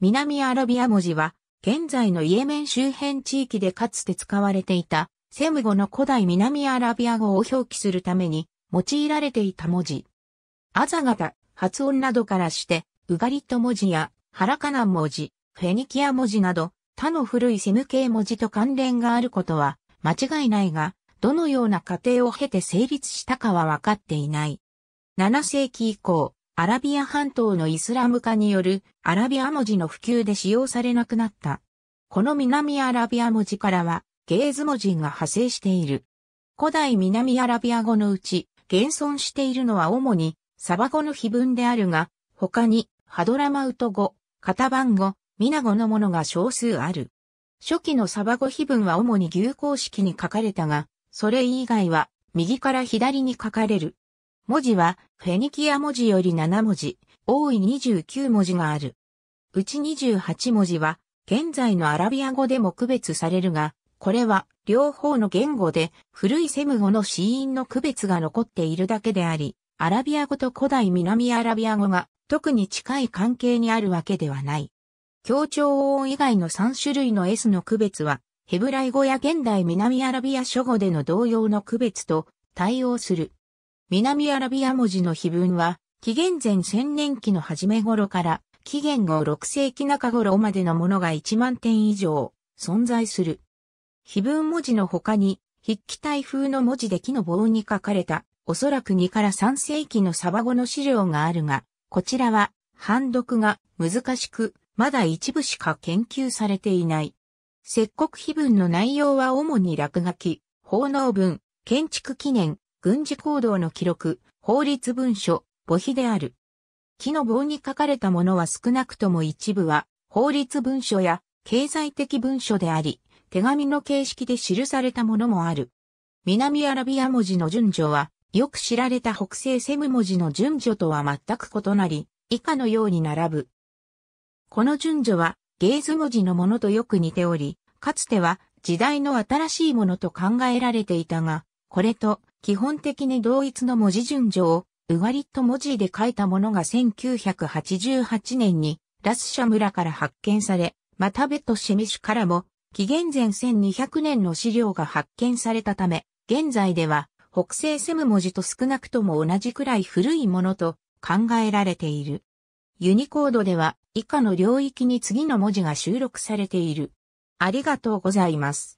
南アラビア文字は、現在のイエメン周辺地域でかつて使われていた、セム語の古代南アラビア語を表記するために、用いられていた文字。アザガタ、発音などからして、ウガリット文字や、ハラカナン文字、フェニキア文字など、他の古いセム系文字と関連があることは、間違いないが、どのような過程を経て成立したかは分かっていない。7世紀以降、アラビア半島のイスラム化によるアラビア文字の普及で使用されなくなった。この南アラビア文字からはゲーズ文字が派生している。古代南アラビア語のうち、現存しているのは主にサバ語の碑文であるが、他にハドラマウト語、カタバン語、ミナ語のものが少数ある。初期のサバ語碑文は主に牛公式に書かれたが、それ以外は右から左に書かれる文字はフェニキア文字より7文字、多い29文字がある。うち28文字は現在のアラビア語でも区別されるが、これは両方の言語で古いセム語の死因の区別が残っているだけであり、アラビア語と古代南アラビア語が特に近い関係にあるわけではない。協調音以外の3種類の S の区別は、ヘブライ語や現代南アラビア諸語での同様の区別と対応する。南アラビア文字の碑文は、紀元前1000年期の初め頃から、紀元後6世紀中頃までのものが1万点以上存在する。碑文文字の他に、筆記台風の文字で木の棒に書かれた、おそらく2から3世紀のサバゴの資料があるが、こちらは、判読が難しく、まだ一部しか研究されていない。石刻碑文の内容は主に落書き、奉納文、建築記念、軍事行動の記録、法律文書、母碑である。木の棒に書かれたものは少なくとも一部は、法律文書や経済的文書であり、手紙の形式で記されたものもある。南アラビア文字の順序は、よく知られた北西セム文字の順序とは全く異なり、以下のように並ぶ。この順序は、ゲーズ文字のものとよく似ており、かつては時代の新しいものと考えられていたが、これと、基本的に同一の文字順序を、ウガリット文字で書いたものが1988年に、ラスシャ村から発見され、また別途シミシュからも、紀元前1200年の資料が発見されたため、現在では、北西セム文字と少なくとも同じくらい古いものと考えられている。ユニコードでは以下の領域に次の文字が収録されている。ありがとうございます。